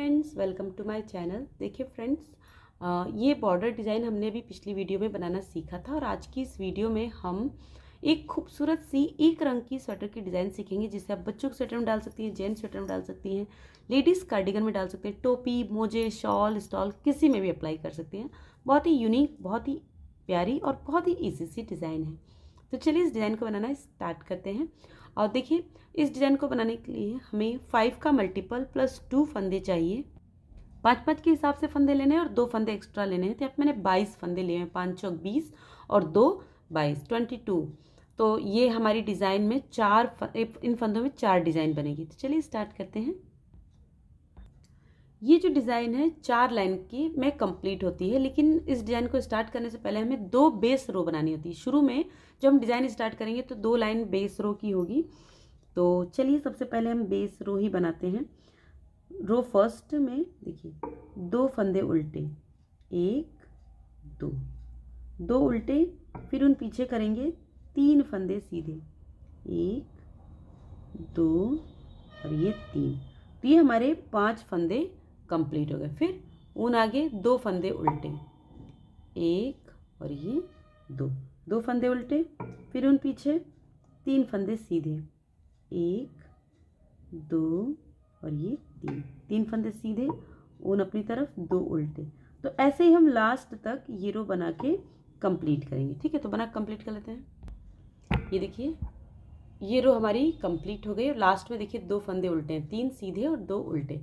friends welcome to my channel देखिए friends ये border design हमने अभी पिछली वीडियो में बनाना सीखा था और आज की इस वीडियो में हम एक खूबसूरत सी एक रंग की स्वेटर की डिज़ाइन सीखेंगे जिसे आप बच्चों के स्वेटर में डाल सकती हैं जेंट्स स्वेटर में डाल सकती हैं लेडीज़ कार्डिगन में डाल सकते हैं टोपी मोजे शॉल स्टॉल किसी में भी अप्लाई कर सकते हैं बहुत ही यूनिक बहुत ही प्यारी और बहुत ही ईजी सी डिज़ाइन है तो चलिए इस डिज़ाइन को बनाना स्टार्ट करते हैं और देखिए इस डिज़ाइन को बनाने के लिए हमें फाइव का मल्टीपल प्लस टू फंदे चाहिए पाँच पाँच के हिसाब से फंदे लेने हैं और दो फंदे एक्स्ट्रा लेने हैं तो यहाँ मैंने बाईस फंदे लिए हैं पाँच चौक बीस और दो बाईस ट्वेंटी टू तो ये हमारी डिज़ाइन में चार इन फंदों में चार डिज़ाइन बनेगी तो चलिए स्टार्ट करते हैं ये जो डिज़ाइन है चार लाइन की में कंप्लीट होती है लेकिन इस डिज़ाइन को स्टार्ट करने से पहले हमें दो बेस रो बनानी होती है शुरू में जब हम डिज़ाइन स्टार्ट करेंगे तो दो लाइन बेस रो की होगी तो चलिए सबसे पहले हम बेस रो ही बनाते हैं रो फर्स्ट में देखिए दो फंदे उल्टे एक दो दो उल्टे फिर उन पीछे करेंगे तीन फंदे सीधे एक दो और ये तीन तो ये हमारे पांच फंदे कंप्लीट हो गया फिर ऊन आगे दो फंदे उल्टे एक और ये दो दो फंदे उल्टे फिर उन पीछे तीन फंदे सीधे एक दो और ये तीन तीन फंदे सीधे ऊन अपनी तरफ दो उल्टे तो ऐसे ही हम लास्ट तक ये रो बना के कंप्लीट करेंगे ठीक है तो बना कंप्लीट कर लेते हैं ये देखिए ये रो हमारी कंप्लीट हो गई और लास्ट में देखिए दो फंदे उल्टे हैं तीन सीधे और दो उल्टे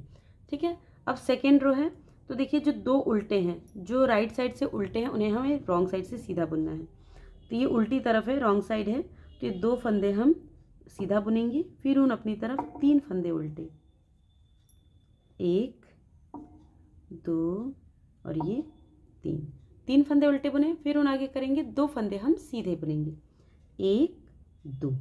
ठीक है अब सेकेंड रो है तो देखिए जो दो उल्टे हैं जो राइट साइड से उल्टे हैं उन्हें हमें रॉन्ग साइड से सीधा बुनना है तो ये उल्टी तरफ है रॉन्ग साइड है तो ये दो फंदे हम सीधा बुनेंगे फिर उन अपनी तरफ तीन फंदे उल्टे एक दो और ये तीन तीन फंदे उल्टे बुने फिर उन आगे करेंगे दो फंदे हम सीधे बुनेंगे एक दो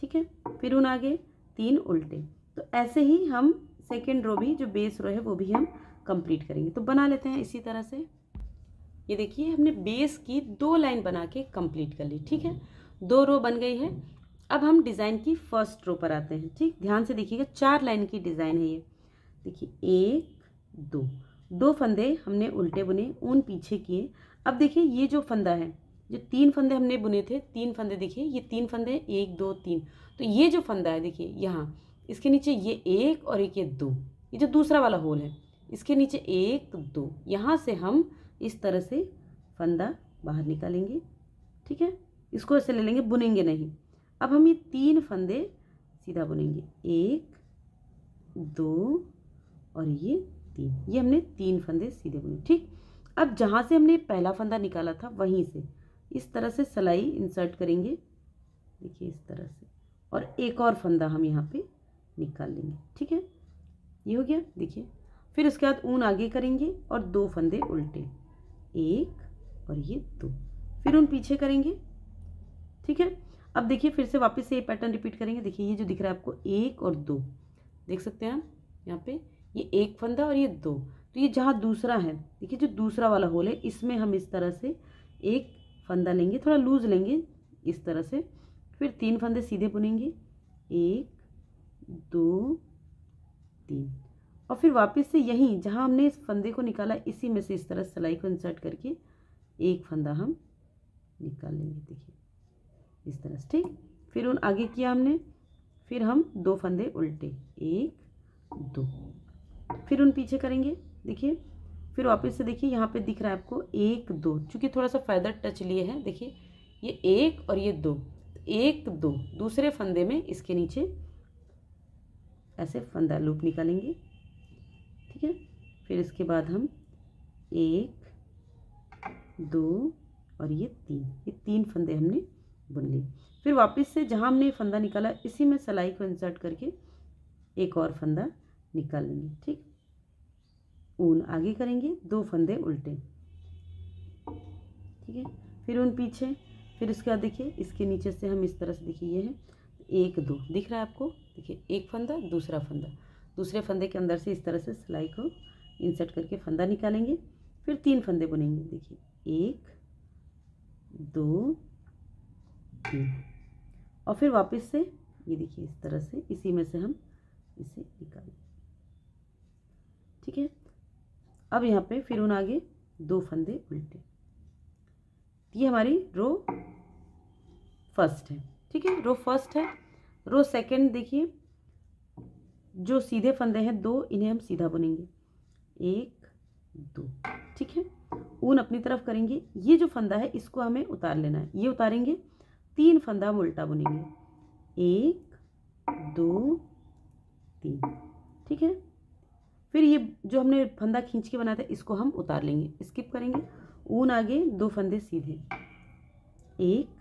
ठीक है फिर उन आगे तीन उल्टे तो ऐसे ही हम सेकेंड रो भी जो बेस रो है वो भी हम कंप्लीट करेंगे तो बना लेते हैं इसी तरह से ये देखिए हमने बेस की दो लाइन बना के कंप्लीट कर ली ठीक है दो रो बन गई है अब हम डिज़ाइन की फर्स्ट रो पर आते हैं ठीक ध्यान से देखिएगा चार लाइन की डिज़ाइन है ये देखिए एक दो दो फंदे हमने उल्टे बुने ऊन पीछे किए अब देखिए ये जो फंदा है जो तीन फंदे हमने बुने थे तीन फंदे देखिए ये तीन फंदे एक दो तीन तो ये जो फंदा है देखिए यहाँ इसके नीचे ये एक और एक ये दो ये जो दूसरा वाला होल है इसके नीचे एक दो यहाँ से हम इस तरह से फंदा बाहर निकालेंगे ठीक है इसको ऐसे ले लेंगे बुनेंगे नहीं अब हम ये तीन फंदे सीधा बुनेंगे एक दो और ये तीन ये हमने तीन फंदे सीधे बुने ठीक अब जहाँ से हमने पहला फंदा निकाला था वहीं से इस तरह से सलाई इंसर्ट करेंगे देखिए इस तरह से और एक और फंदा हम यहाँ पे निकाल लेंगे ठीक है ये हो गया देखिए फिर उसके बाद ऊन आगे करेंगे और दो फंदे उल्टे एक और ये दो फिर ऊन पीछे करेंगे ठीक है अब देखिए फिर से वापस से ये पैटर्न रिपीट करेंगे देखिए ये जो दिख रहा है आपको एक और दो देख सकते हैं आप यहाँ पे ये एक फंदा और ये दो तो ये जहाँ दूसरा है देखिए जो दूसरा वाला होल है इसमें हम इस तरह से एक फंदा लेंगे थोड़ा लूज लेंगे इस तरह से फिर तीन फंदे सीधे बुनेंगे एक दो तीन और फिर वापस से यहीं जहां हमने इस फंदे को निकाला इसी में से इस तरह सिलाई को इंसर्ट करके एक फंदा हम निकाल लेंगे देखिए इस तरह से ठीक फिर उन आगे किया हमने फिर हम दो फंदे उल्टे एक दो फिर उन पीछे करेंगे देखिए फिर वापस से देखिए यहाँ पे दिख रहा है आपको एक दो चूँकि थोड़ा सा फ़ायदा टच लिए हैं देखिए ये एक और ये दो एक दो दूसरे फंदे में इसके नीचे ऐसे फंदा लूप निकालेंगे ठीक है फिर इसके बाद हम एक दो और ये तीन ये तीन फंदे हमने बुन लिए फिर वापस से जहाँ हमने फंदा निकाला इसी में सिलाई को इंसर्ट करके एक और फंदा निकाल लेंगे ठीक ऊन आगे करेंगे दो फंदे उल्टे ठीक है फिर ऊन पीछे फिर उसके बाद देखिए इसके नीचे से हम इस तरह से देखिए ये है एक दो दिख रहा है आपको देखिए एक फंदा दूसरा फंदा दूसरे फंदे के अंदर से इस तरह से सिलाई को इंसर्ट करके फंदा निकालेंगे फिर तीन फंदे बुनेंगे देखिए एक दो तीन और फिर वापस से ये देखिए इस तरह से इसी में से हम इसे निकालें ठीक है अब यहाँ पे फिर उन आगे दो फंदे उल्टे ये हमारी रो फर्स्ट है ठीक है रो फर्स्ट है रो सेकंड देखिए जो सीधे फंदे हैं दो इन्हें हम सीधा बुनेंगे एक दो ठीक है ऊन अपनी तरफ करेंगे ये जो फंदा है इसको हमें उतार लेना है ये उतारेंगे तीन फंदा हम उल्टा बुनेंगे एक दो तीन ठीक है फिर ये जो हमने फंदा खींच के बनाया था इसको हम उतार लेंगे स्किप करेंगे ऊन आगे दो फंदे सीधे एक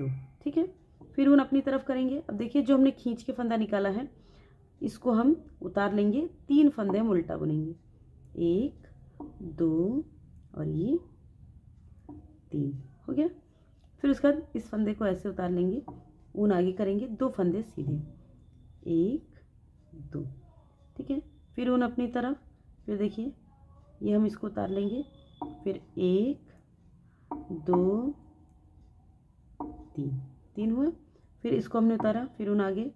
दो ठीक है फिर उन अपनी तरफ करेंगे अब देखिए जो हमने खींच के फंदा निकाला है इसको हम उतार लेंगे तीन फंदे हम उल्टा बुनेंगे एक दो और ये तीन हो गया फिर उसके बाद इस फंदे को ऐसे उतार लेंगे ऊन आगे करेंगे दो फंदे सीधे एक दो ठीक है फिर ऊन अपनी तरफ फिर देखिए ये हम इसको उतार लेंगे फिर एक दो तीन तीन हुआ फिर इसको हमने उतारा फिर उन आगे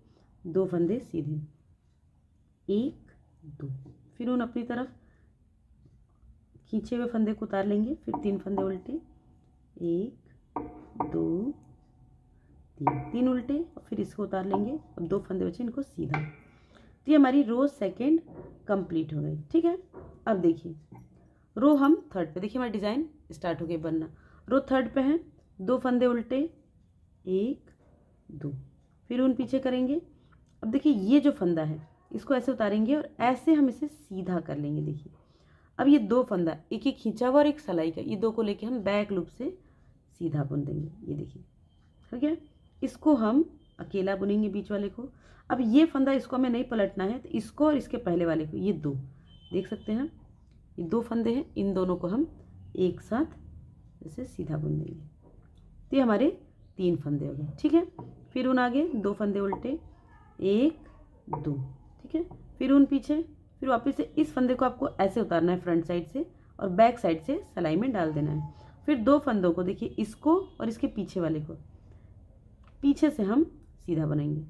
दो फंदे सीधे एक दो फिर उन अपनी तरफ खींचे हुए फंदे को उतार लेंगे फिर तीन फंदे उल्टे एक दो तीन तीन उल्टे और फिर इसको उतार लेंगे अब दो फंदे बचे इनको सीधा तो ये हमारी रो सेकेंड कंप्लीट हो गई ठीक है अब देखिए रो हम थर्ड पे देखिए हमारा डिज़ाइन स्टार्ट हो गया बनना रो थर्ड पे है दो फंदे उल्टे एक दो फिर उन पीछे करेंगे अब देखिए ये जो फंदा है इसको ऐसे उतारेंगे और ऐसे हम इसे सीधा कर लेंगे देखिए अब ये दो फंदा एक एक खींचा हुआ और एक सलाई का ये दो को लेके हम बैक लूप से सीधा बुन देंगे ये देखिए हो गया इसको हम अकेला बुनेंगे बीच वाले को अब ये फंदा इसको हमें नहीं पलटना है तो इसको और इसके पहले वाले को ये दो देख सकते हैं ये दो फंदे हैं इन दोनों को हम एक साथ जैसे सीधा बुन देंगे तो ये हमारे तीन फंदे हो गए ठीक है फिर उन आगे दो फंदे उल्टे एक दो ठीक है फिर उन पीछे फिर वापस से इस फंदे को आपको ऐसे उतारना है फ्रंट साइड से और बैक साइड से सिलाई में डाल देना है फिर दो फंदों को देखिए इसको और इसके पीछे वाले को पीछे से हम सीधा बनाएंगे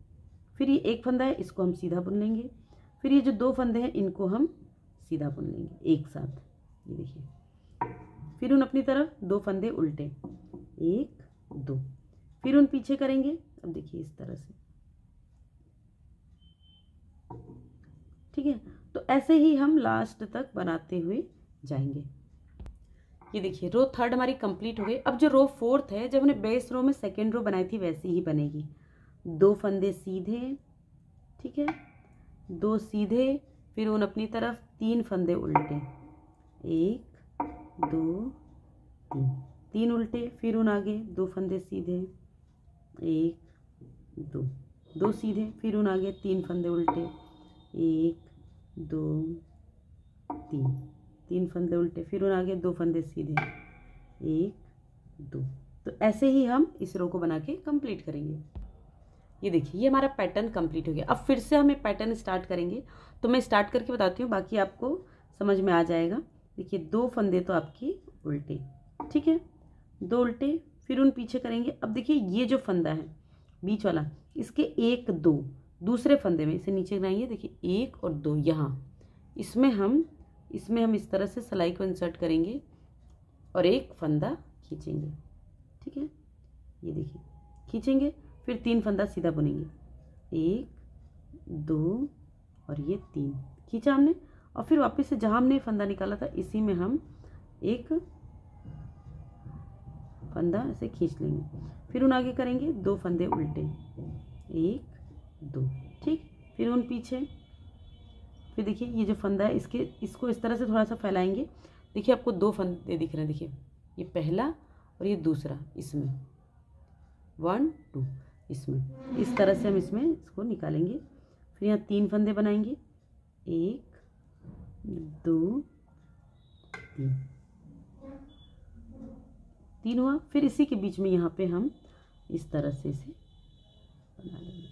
फिर ये एक फंदा है इसको हम सीधा बुन लेंगे फिर ये जो दो फंदे हैं इनको हम सीधा बुन लेंगे एक साथ ये देखिए फिर उन अपनी तरफ दो फंदे उल्टे एक दो फिर उन पीछे करेंगे अब देखिए इस तरह से ठीक है तो ऐसे ही हम लास्ट तक बनाते हुए जाएंगे ये देखिए रो थर्ड हमारी कंप्लीट हो गई अब जो रो फोर्थ है जब हमने बेस रो में सेकेंड रो बनाई थी वैसी ही बनेगी दो फंदे सीधे ठीक है दो सीधे फिर उन अपनी तरफ तीन फंदे उल्टे एक दो तीन तीन उल्टे फिर उन आगे दो फंदे सीधे एक दो दो सीधे फिर उन आगे तीन फंदे उल्टे एक दो तीन तीन फंदे उल्टे फिर उन आगे दो फंदे सीधे एक दो तो ऐसे ही हम इस रो को बना के कंप्लीट करेंगे ये देखिए ये हमारा पैटर्न कंप्लीट हो गया अब फिर से हमें पैटर्न स्टार्ट करेंगे तो मैं स्टार्ट करके बताती हूँ बाकी आपको समझ में आ जाएगा देखिए दो फंदे तो आपकी उल्टे ठीक है दो उल्टे फिर उन पीछे करेंगे अब देखिए ये जो फंदा है बीच वाला इसके एक दो दूसरे फंदे में इसे नीचे गिराइए देखिए एक और दो यहाँ इसमें हम इसमें हम इस तरह से सिलाई को इंसर्ट करेंगे और एक फंदा खींचेंगे ठीक है ये देखिए खींचेंगे फिर तीन फंदा सीधा बुनेंगे एक दो और ये तीन खींचा हमने और फिर वापस से जहाँ हमने फंदा निकाला था इसी में हम एक फंदा ऐसे खींच लेंगे फिर उन आगे करेंगे दो फंदे उल्टे एक दो ठीक फिर उन पीछे फिर देखिए ये जो फंदा है इसके इसको इस तरह से थोड़ा सा फैलाएंगे देखिए आपको दो फंदे दिख रहे हैं देखिए ये पहला और ये दूसरा इसमें वन टू इसमें इस तरह से हम इसमें इसको निकालेंगे फिर यहाँ तीन फंदे बनाएंगे एक दो तीन तीन हुआ फिर इसी के बीच में यहाँ पे हम इस तरह से इसे बना लेंगे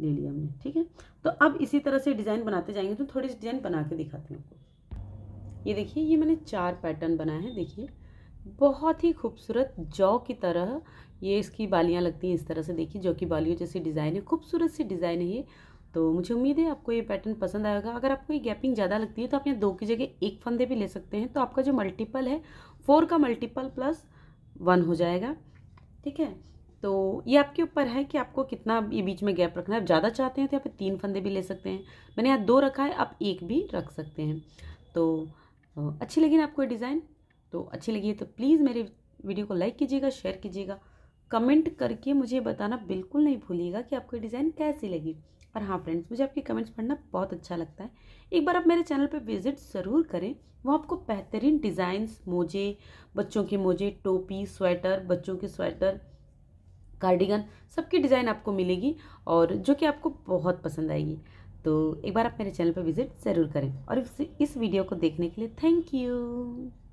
ले लिया हमने ठीक है तो अब इसी तरह से डिज़ाइन बनाते जाएंगे तो थोड़ी सी डिज़ाइन बना के दिखाते हैं आपको ये देखिए ये मैंने चार पैटर्न बनाए हैं देखिए बहुत ही खूबसूरत जौ की तरह ये इसकी बालियाँ लगती हैं इस तरह से देखिए जौ की बालियों जैसी डिज़ाइन है खूबसूरत सी डिज़ाइन है ये तो मुझे उम्मीद है आपको ये पैटर्न पसंद आएगा अगर आपको ये गैपिंग ज़्यादा लगती है तो आप यहाँ दो की जगह एक फंदे भी ले सकते हैं तो आपका जो मल्टीपल है फोर का मल्टीपल प्लस वन हो जाएगा ठीक है तो ये आपके ऊपर है कि आपको कितना ये बीच में गैप रखना है आप ज़्यादा चाहते हैं तो यहाँ पर तीन फंदे भी ले सकते हैं मैंने यहाँ दो रखा है आप एक भी रख सकते हैं तो अच्छी लगी ना आपको ये डिज़ाइन तो अच्छी लगी है तो प्लीज़ मेरे वीडियो को लाइक कीजिएगा शेयर कीजिएगा कमेंट करके मुझे बताना बिल्कुल नहीं भूलिएगा कि आपको ये डिज़ाइन कैसी लगी पर हाँ फ्रेंड्स मुझे आपके कमेंट्स पढ़ना बहुत अच्छा लगता है एक बार आप मेरे चैनल पर विज़िट ज़रूर करें वो आपको बेहतरीन डिज़ाइंस मोजे बच्चों के मोजे टोपी स्वेटर बच्चों के स्वेटर कार्डिगन सबकी डिज़ाइन आपको मिलेगी और जो कि आपको बहुत पसंद आएगी तो एक बार आप मेरे चैनल पर विज़िट ज़रूर करें और इस वीडियो को देखने के लिए थैंक यू